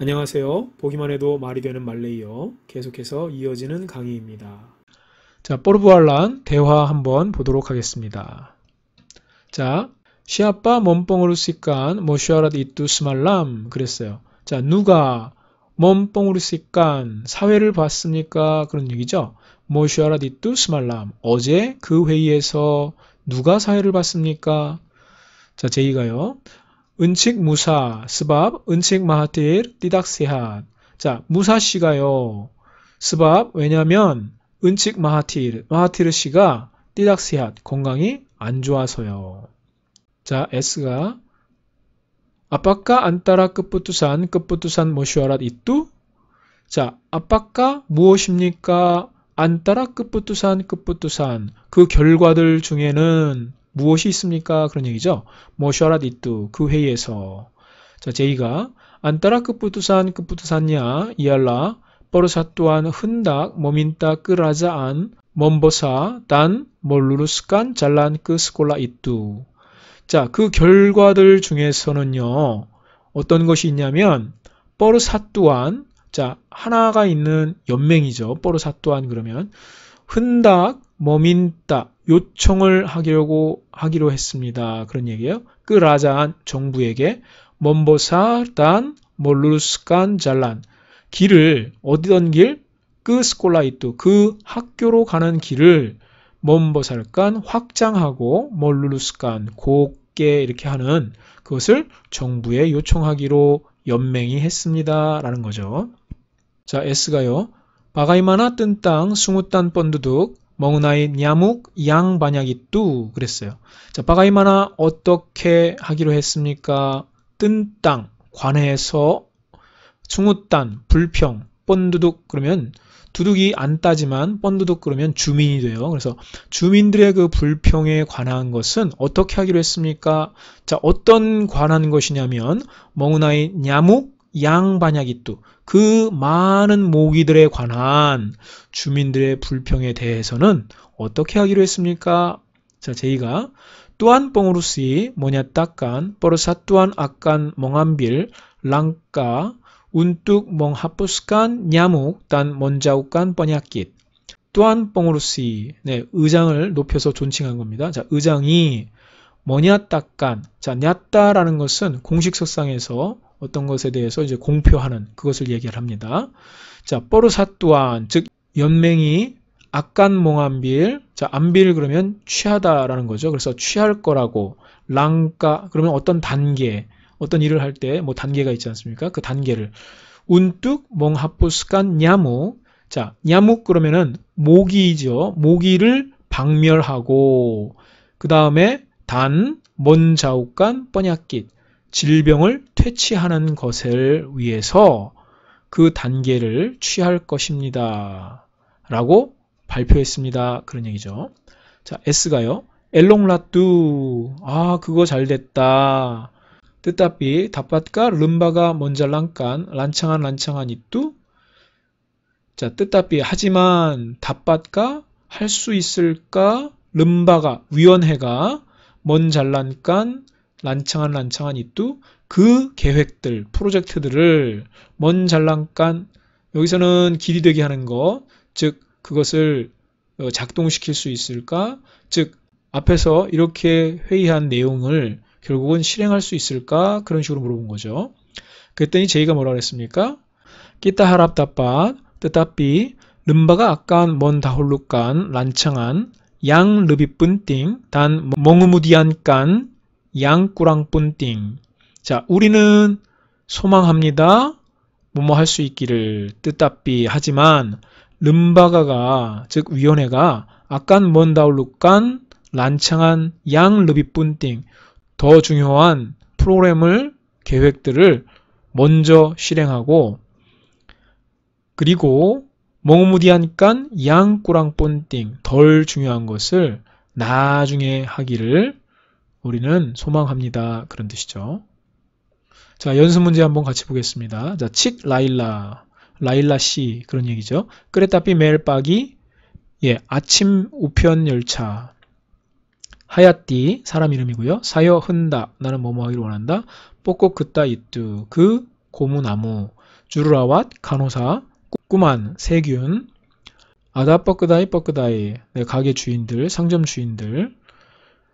안녕하세요. 보기만 해도 말이 되는 말레이어 계속해서 이어지는 강의입니다. 자, 포르부알란 대화 한번 보도록 하겠습니다. 자, 시아빠 몸뽕으로 시간 모슈아라드 이뚜 스말람 그랬어요. 자, 누가 몸뽕으로 시간 사회를 봤습니까? 그런 얘기죠. 모슈아라드 이뚜 스말람 어제 그 회의에서 누가 사회를 봤습니까? 자, 제이가요. 은칙 무사, 스밥, 은칙 마하틸, 디닥시핫 자, 무사 씨가요. 스밥, 왜냐면 은칙 마하틸, 마하틸 씨가 디닥시핫 건강이 안 좋아서요. 자, S가 아빠가 안따라 끝부투산, 끝부투산 모시와라 이뚜? 자, 아빠가 무엇입니까? 안따라 끝부투산, 끝부투산. 그 결과들 중에는 무엇이 있습니까? 그런 얘기죠. 모셔라디뚜 뭐, 그 회의에서 자 제이가 안따라 끝부투산 끝부투산냐 이알라 버르사 또한 흔닥 머민따 끄라자안 멈버사 단 몰루루스간 잘란 끄 그 스콜라 이뚜 자그 결과들 중에서는요 어떤 것이 있냐면 버르사 또한 자 하나가 있는 연맹이죠 버르사 또한 그러면 흔닥 머민따 요청을 하려고 하기로 했습니다. 그런 얘기예요. 끄라자 그 정부에게 멈보사단 몰루스칸 잘란 길을 어디던 길? 그 스콜라이토 그 학교로 가는 길을 멈보살간 확장하고 몰루스칸 곱게 이렇게 하는 그것을 정부에 요청하기로 연맹이 했습니다. 라는 거죠. 자, S가요. 바가이마나 뜬땅 숭우딴 번드둑 멍은아이 냐묵 양반약이 뚜 그랬어요. 자, 빠가이마나 어떻게 하기로 했습니까? 뜬 땅 관해서 충우단 불평 뻔두둑 그러면 두둑이 안 따지만 뻔두둑 그러면 주민이 돼요. 그래서 주민들의 그 불평에 관한 것은 어떻게 하기로 했습니까? 자, 어떤 관한 것이냐면 멍은아이 냐묵 양반약이또그 많은 모기들에 관한 주민들의 불평에 대해서는 어떻게 하기로 했습니까? 자, 제이가 또한 뻥으로스 뭐냐 딱간 버르사 또한 악간 멍한빌 랑까 운뚝 멍하푸스간 야묵단먼자욱간 뻔약깃 또한 뻥으로스 네, 의장을 높여서 존칭한 겁니다. 자, 의장이 뭐냐 딱간 자, 냐따라는 것은 공식석상에서 어떤 것에 대해서 이제 공표하는 그것을 얘기를 합니다. 자, 뻐르사 또한 즉 연맹이 악간 몽암빌 자 암빌 그러면 취하다라는 거죠. 그래서 취할 거라고 랑까 그러면 어떤 단계 어떤 일을 할 때 뭐 단계가 있지 않습니까? 그 단계를 운뚝 몽하푸스간 야무 자야무 그러면은 모기죠. 모기를 박멸하고 그 다음에 단 먼자욱간 뻔약깃 질병을 퇴치하는 것을 위해서 그 단계를 취할 것입니다. 라고 발표했습니다. 그런 얘기죠. 자, S가요. 엘롱라뚜. 아, 그거 잘 됐다. 뜻답이 답밭과 룸바가 먼잘 란깐 란창한 란창한 이뚜 자 뜻답이 하지만 답밭과 할수 있을까 룸바가 위원회가 먼 잘란깐 란창한 란창한 이뚜 그 계획들, 프로젝트들을 먼 잘난간 여기서는 길이 되게 하는 것, 즉 그것을 어, 작동시킬 수 있을까? 즉 앞에서 이렇게 회의한 내용을 결국은 실행할 수 있을까? 그런 식으로 물어본 거죠. 그랬더니 제이가 뭐라 그랬습니까? 끼타 하랍답바 뜻답비 름바가 아깐 먼 다홀룩간 란창한 양 르비뿐띵 단 멍우무디안깐 양꾸랑뿐띵 자, 우리는 소망합니다. 뭐뭐 할 수 있기를 뜻답비 하지만 름바가가 즉 위원회가 아깐 먼다울룩간 난창한 양 르비뿐띵 더 중요한 프로그램을 계획들을 먼저 실행하고 그리고 몽무디안깐 양꾸랑뿐띵 덜 중요한 것을 나중에 하기를 우리는 소망합니다. 그런 뜻이죠. 자, 연습 문제 한번 같이 보겠습니다. 자, 칙 라일라, 라일라 씨 그런 얘기죠. 끄레따삐 매일 빠기 예, 아침 우편 열차. 하야띠 사람 이름이고요. 사여 흔다 나는 뭐뭐 하기를 원한다. 뽀꼬 그따 이뚜 그 고무나무 주르라왓 간호사 꾸만 세균 아다 뻐끄다이 뻐끄다이 네, 가게 주인들 상점 주인들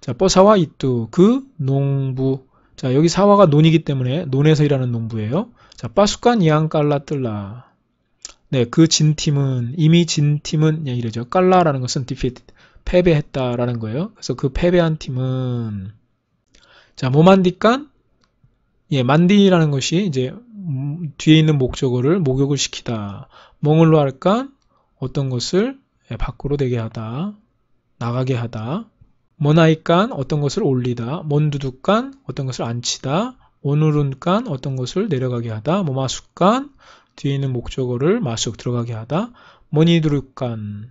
자 뻐사와 이뚜 그 농부 자 여기 사화가 논이기 때문에 논에서 일하는 농부예요. 자 빠숙간 이앙깔라뜰라 네, 그 진 팀은 이미 진 팀은 야이래죠 예, 깔라라는 것은 defeat 패배했다라는 거예요. 그래서 그 패배한 팀은 자 모만디깐 예 만디라는 것이 이제 음, 뒤에 있는 목적어를 목욕을 시키다 몽을로 할까 어떤 것을 예, 밖으로 되게 하다 나가게 하다 모나이깐 어떤 것을 올리다, 몬두둑깐 어떤 것을 앉히다, 오누룬깐 어떤 것을 내려가게 하다, 모마숙깐 뒤에 있는 목적어를 마숙 들어가게 하다, 모니두루깐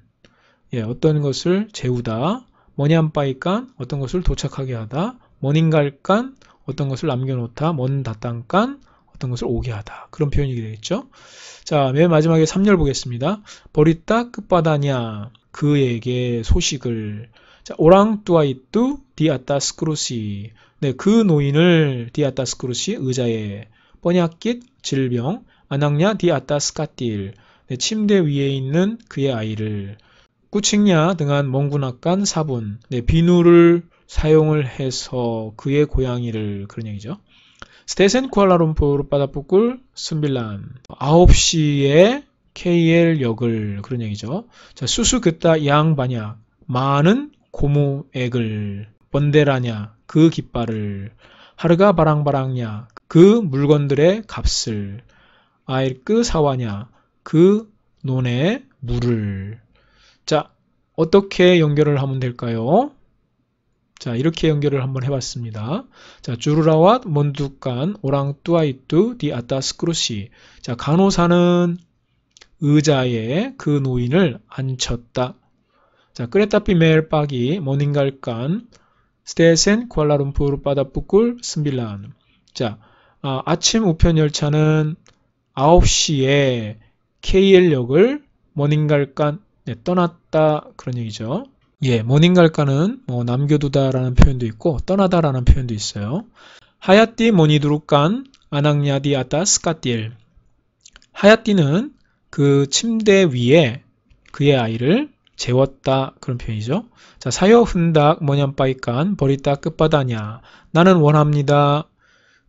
예, 어떤 것을 재우다, 머니안빠이깐 어떤 것을 도착하게 하다, 머닝갈깐 어떤 것을 남겨놓다, 먼다땅깐 어떤 것을 오게 하다. 그런 표현이 되겠죠. 자, 맨 마지막에 3열 보겠습니다. 버리다 끝바다냐 그에게 소식을 자, 오랑 뚜아이뚜 디아타스크루시. 네, 그 노인을 디아타스크루시 의자에 뻔약깃 질병 아낙냐 디아타스카틸. 네, 침대 위에 있는 그의 아이를 꾸칭냐 등한 멍구나간 사분. 네, 비누를 사용을 해서 그의 고양이를 그런 얘기죠. 스테센 쿠알라룸푸르 바다북굴 순빌란 9시에 KL 역을 그런 얘기죠. 자, 수수 그따 양반약 많은 고무액을 번데라냐 그 깃발을 하르가 바랑바랑냐 그 물건들의 값을 아일끄 그 사와냐 그 논의 물을 자 어떻게 연결을 하면 될까요? 자 이렇게 연결을 한번 해봤습니다. 자 주르라와 몬두간 오랑뚜아이뚜 디 아따스크루시 자 간호사는 의자에 그 노인을 앉혔다 자, 그레타피 메일 빠기, 모닝갈깐, 스테센, 쿠알라룸푸르 바다푸꿀, 스밀란. 자, 아, 침 우편 열차는 9시에 KL역을 모닝갈깐 네, 떠났다 그런 얘기죠. 예, 모닝갈까는 뭐 남겨두다라는 표현도 있고 떠나다라는 표현도 있어요. 하야띠 모니두룩간 아낙냐디 아따 스카띠엘 하야띠는 그 침대 위에 그의 아이를 재웠다 그런 표현이죠. 자, 사여 흔닥 뭐냐 빠이깐 버리다 끝바다냐 나는 원합니다.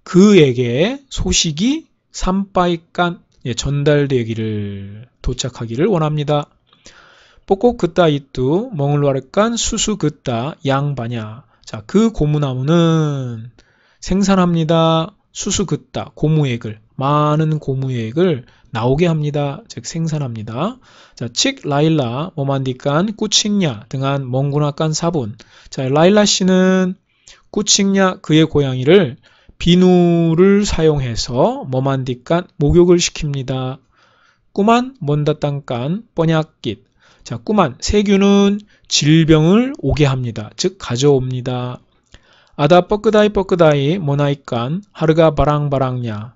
그에게 소식이 산빠이깐 예, 전달되기를 도착하기를 원합니다. 뽑고 그따 이뚜 멍울와르깐 수수 그따 양바냐 자, 그 고무나무는 생산합니다. 수수 그따 고무액을 많은 고무액을 나오게 합니다. 즉 생산합니다. 자, 칙 라일라 모만디깐 꾸칭냐 등한 멍구나깐 사본. 자, 라일라 씨는 꾸칭냐 그의 고양이를 비누를 사용해서 모만디깐 목욕을 시킵니다. 꾸만 먼다땅깐 뻔약깃 자, 꾸만 세균은 질병을 오게 합니다. 즉 가져옵니다. 아다 뻐끄다이 뻐끄다이 모나이깐 하르가 바랑바랑냐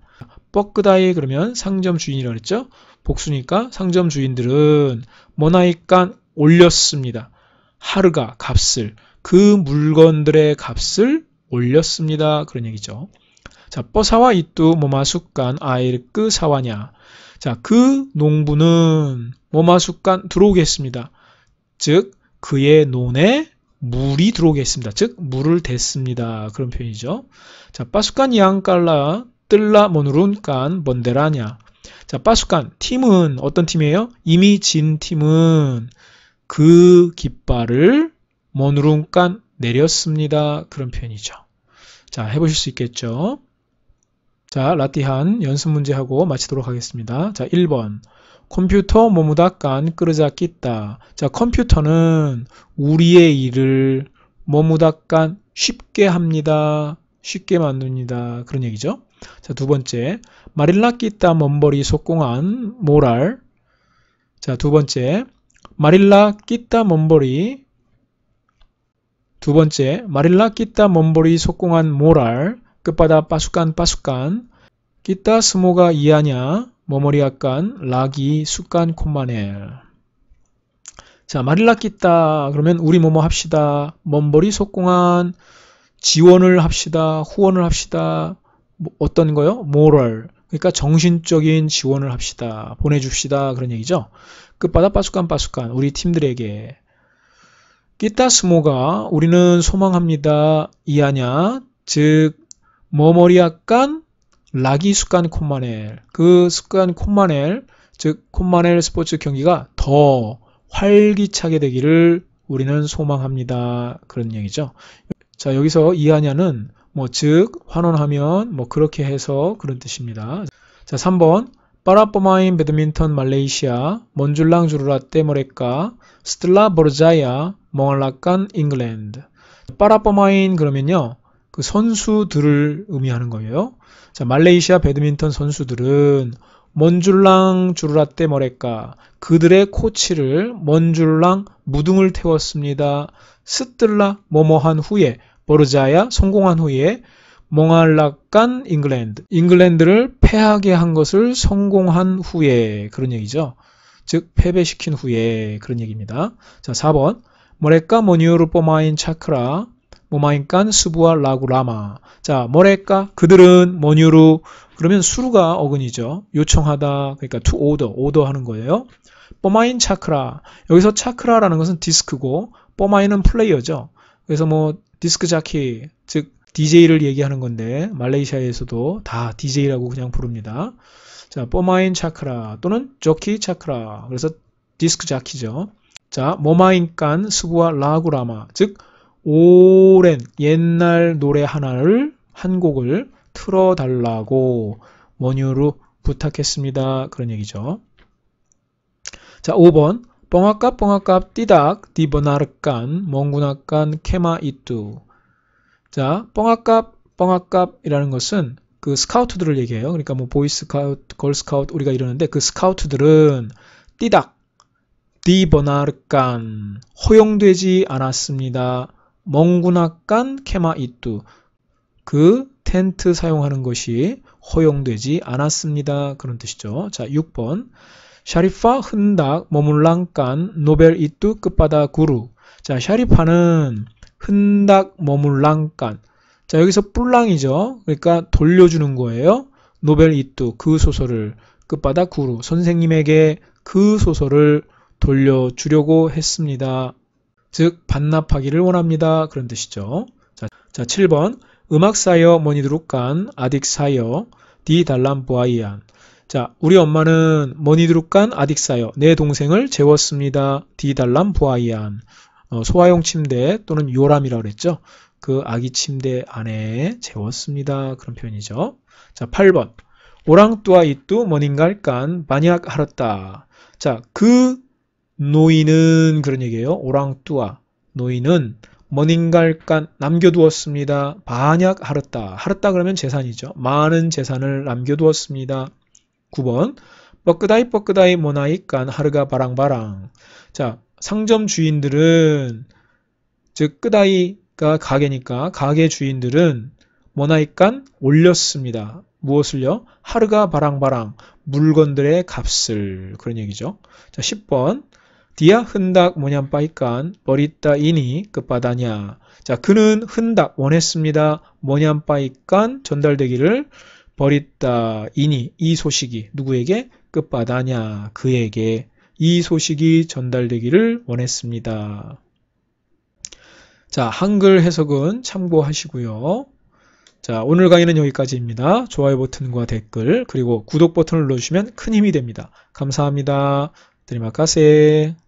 뻐끄다이 그러면 상점 주인이라고 했죠. 복수니까 상점 주인들은 모나이깐 올렸습니다. 하르가 값을 그 물건들의 값을 올렸습니다. 그런 얘기죠. 자, 뻐사와 이뚜 모마숙간 아이르크 사와냐. 자, 그 농부는 모마숙간 들어오게 했습니다. 즉, 그의 논에 물이 들어오게 했습니다. 즉, 물을 댔습니다. 그런 표현이죠. 자, 빠숙간 양깔라 뜰라모누룬 깐 번데라냐. 자, 빠수깐 팀은 어떤 팀이에요? 이미 진 팀은 그 깃발을 모누룬 깐 내렸습니다. 그런 표현이죠. 자, 해보실 수 있겠죠? 자, 라티한 연습 문제하고 마치도록 하겠습니다. 자, 1번. 컴퓨터 모무다깐 끌어잡겠다 자, 컴퓨터는 우리의 일을 모무다깐 쉽게 합니다. 쉽게 만듭니다. 그런 얘기죠. 자, 두 번째, 마릴라끼타 먼버리 속공한 모랄. 자, 두 번째, 마릴라끼타 먼버리 두 번째, 마릴라끼타 먼버리 속공한 모랄. 끝바다 빠숙간 빠숙간. 기타 스모가 이하냐. 머머리 약간 락이 숙간 콤마넬. 자, 마릴라끼타 그러면 우리 뭐뭐 합시다. 먼버리 속공한 지원을 합시다. 후원을 합시다. 뭐 어떤 거요? moral. 그러니까 정신적인 지원을 합시다. 보내줍시다. 그런 얘기죠. 끝바닥 빠숙한 빠숙한 우리 팀들에게 기타스모가 우리는 소망합니다. 이하냐 즉 머머리약간 뭐 락이 습간 콤마넬 그습간 콤마넬 즉 콤마넬 스포츠 경기가 더 활기차게 되기를 우리는 소망합니다. 그런 얘기죠. 자 여기서 이하냐는 뭐즉 환원하면 뭐 그렇게 해서 그런 뜻입니다. 자 3번 파라포마인 배드민턴 말레이시아 몬줄랑 주르라떼 모레카 스텔라 보르자야 몽알라칸 잉글랜드 파라포마인 그러면요 그 선수들을 의미하는 거예요. 자 말레이시아 배드민턴 선수들은 몬줄랑 주르라떼 모레카 그들의 코치를 몬줄랑 무등을 태웠습니다. 스텔라 뭐뭐한 후에 보르자야 성공한 후에 몽알락간 잉글랜드, 잉글랜드를 패하게 한 것을 성공한 후에 그런 얘기죠. 즉 패배시킨 후에 그런 얘기입니다. 자, 4번 모레카 모뉴르뽀마인 차크라 모마인깐수부아 라구라마 자 모레카 그들은 모뉴르 그러면 수루가 어근이죠 요청하다 그러니까 to order order 하는 거예요 뽀마인 차크라 여기서 차크라라는 것은 디스크고 뽀마인은 플레이어죠 그래서 뭐 디스크 자키, 즉 DJ를 얘기하는 건데 말레이시아에서도 다 DJ라고 그냥 부릅니다. 자, 포마인 차크라 또는 조키 차크라. 그래서 디스크 자키죠. 자, 모마인깐 스부와 라구라마. 즉 오랜 옛날 노래 하나를 한 곡을 틀어 달라고 원유로 부탁했습니다. 그런 얘기죠. 자, 5번 뽕아깝뽕아깝 띠닥 디버나르깐 몽구나깐 케마 이뚜 자뽕아깝뽕아깝이라는 것은 그 스카우트들을 얘기해요. 그러니까 뭐 보이 스카우트, 걸 스카우트 우리가 이러는데 그 스카우트들은 띠닥 디버나르깐 허용되지 않았습니다. 몽구나깐 케마 이뚜 그 텐트 사용하는 것이 허용되지 않았습니다. 그런 뜻이죠. 자, 6번. 샤리파 흔닥 머물랑깐 노벨 이뚜 끝바다 구루 자 샤리파는 흔닥 머물랑깐 자 여기서 뿔랑이죠 그러니까 돌려주는 거예요 노벨 이뚜 그 소설을 끝바닥 구루 선생님에게 그 소설을 돌려주려고 했습니다. 즉 반납하기를 원합니다. 그런 뜻이죠. 자, 자 7번 음악사여 머니드룩간 아딕사여 디달람보아이안 자, 우리 엄마는 머니드룩간 아딕사여 내 동생을 재웠습니다. 디달람 부아이안 어, 소아용 침대 또는 요람이라고 그랬죠. 그 아기 침대 안에 재웠습니다. 그런 표현이죠. 자, 8번 오랑뚜아 이뚜 머닝갈간 만약 하렀다 자, 그 노인은 그런 얘기예요. 오랑뚜아 노인은 머닝갈간 남겨두었습니다. 만약 하렀다하렀다 그러면 재산이죠. 많은 재산을 남겨두었습니다. 9번 뻐끄다이 뻐끄다이 모나이깐 하르가 바랑바랑 자 상점 주인들은 즉 끄다이가 가게니까 가게 주인들은 모나이깐 올렸습니다. 무엇을요? 하르가 바랑바랑 물건들의 값을 그런 얘기죠. 자 10번 디아 흔닥 모냥 빠이깐 버리따 이니 끝바다냐 자 그는 흔닥 원했습니다. 모냥 빠이깐 전달되기를 버리다이니 이 소식이 누구에게 끝바다냐 그에게 이 소식이 전달되기를 원했습니다. 자, 한글 해석은 참고하시고요. 자, 오늘 강의는 여기까지입니다. 좋아요 버튼과 댓글 그리고 구독 버튼을 눌러주시면 큰 힘이 됩니다. 감사합니다. 드리마카세.